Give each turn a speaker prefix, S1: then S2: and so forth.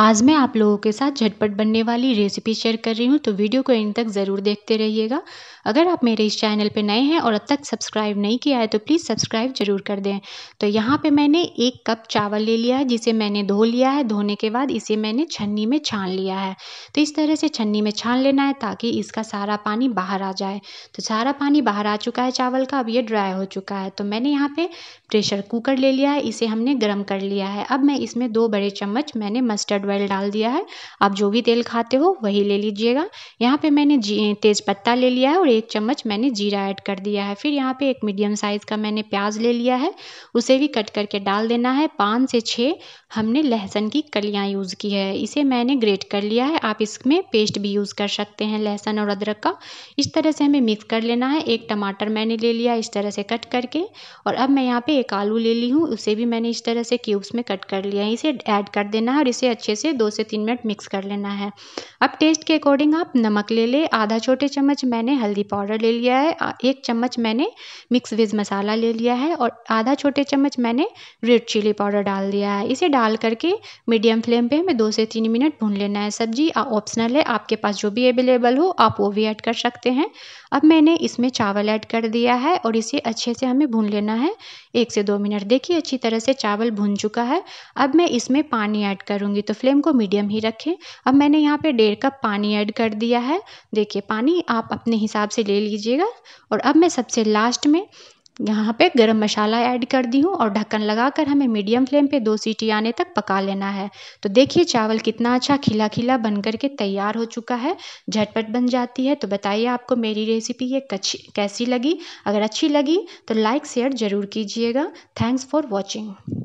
S1: आज मैं आप लोगों के साथ झटपट बनने वाली रेसिपी शेयर कर रही हूँ तो वीडियो को एंड तक ज़रूर देखते रहिएगा अगर आप मेरे इस चैनल पर नए हैं और अब तक सब्सक्राइब नहीं किया है तो प्लीज़ सब्सक्राइब ज़रूर कर दें तो यहाँ पे मैंने एक कप चावल ले लिया है जिसे मैंने धो लिया है धोने के बाद इसे मैंने छन्नी में छान लिया है तो इस तरह से छन्नी में छान लेना है ताकि इसका सारा पानी बाहर आ जाए तो सारा पानी बाहर आ चुका है चावल का अब ये ड्राई हो चुका है तो मैंने यहाँ पर प्रेशर कुकर ले लिया है इसे हमने गर्म कर लिया है अब मैं इसमें दो बड़े चम्मच मैंने मस्टर्ड ऑयल डाल दिया है आप जो भी तेल खाते हो वही ले लीजिएगा यहाँ पे मैंने तेज पत्ता ले लिया है और एक चम्मच मैंने जीरा ऐड कर दिया है फिर यहाँ पे एक मीडियम साइज़ का मैंने प्याज ले लिया है उसे भी कट करके डाल देना है पाँच से छः हमने लहसुन की कलियाँ यूज़ की है इसे मैंने ग्रेट कर लिया है आप इसमें पेस्ट भी यूज़ कर सकते हैं लहसुन और अदरक का इस तरह से हमें मिक्स कर लेना है एक टमाटर मैंने ले लिया इस तरह से कट करके और अब मैं यहाँ पे एक आलू ले ली हूँ उसे भी मैंने इस तरह से क्यूब्स में कट कर लिया है इसे ऐड कर देना है और इसे अच्छे अच्छे से दो से तीन मिनट मिक्स कर लेना है अब टेस्ट के अकॉर्डिंग आप नमक ले ले आधा छोटे चम्मच मैंने हल्दी पाउडर ले लिया है एक चम्मच मैंने मिक्स वेज मसाला ले लिया है और आधा छोटे चम्मच मैंने रेड चिली पाउडर डाल दिया है इसे डाल करके मीडियम फ्लेम पर हमें दो से तीन मिनट भून लेना है सब्जी ऑप्शनल है आपके पास जो भी अवेलेबल हो आप वो भी ऐड कर सकते हैं अब मैंने इसमें चावल ऐड कर दिया है और इसे अच्छे से हमें भून लेना है एक से दो मिनट देखिए अच्छी तरह से चावल भून चुका है अब मैं इसमें पानी ऐड करूंगी तो फ्लेम को मीडियम ही रखें अब मैंने यहाँ पे डेढ़ कप पानी ऐड कर दिया है देखिए पानी आप अपने हिसाब से ले लीजिएगा और अब मैं सबसे लास्ट में यहाँ पे गरम मसाला ऐड कर दी हूँ और ढक्कन लगाकर हमें मीडियम फ्लेम पे दो सीटी आने तक पका लेना है तो देखिए चावल कितना अच्छा खिला खिला बन कर के तैयार हो चुका है झटपट बन जाती है तो बताइए आपको मेरी रेसिपी ये कैसी लगी अगर अच्छी लगी तो लाइक शेयर ज़रूर कीजिएगा थैंक्स फॉर वॉचिंग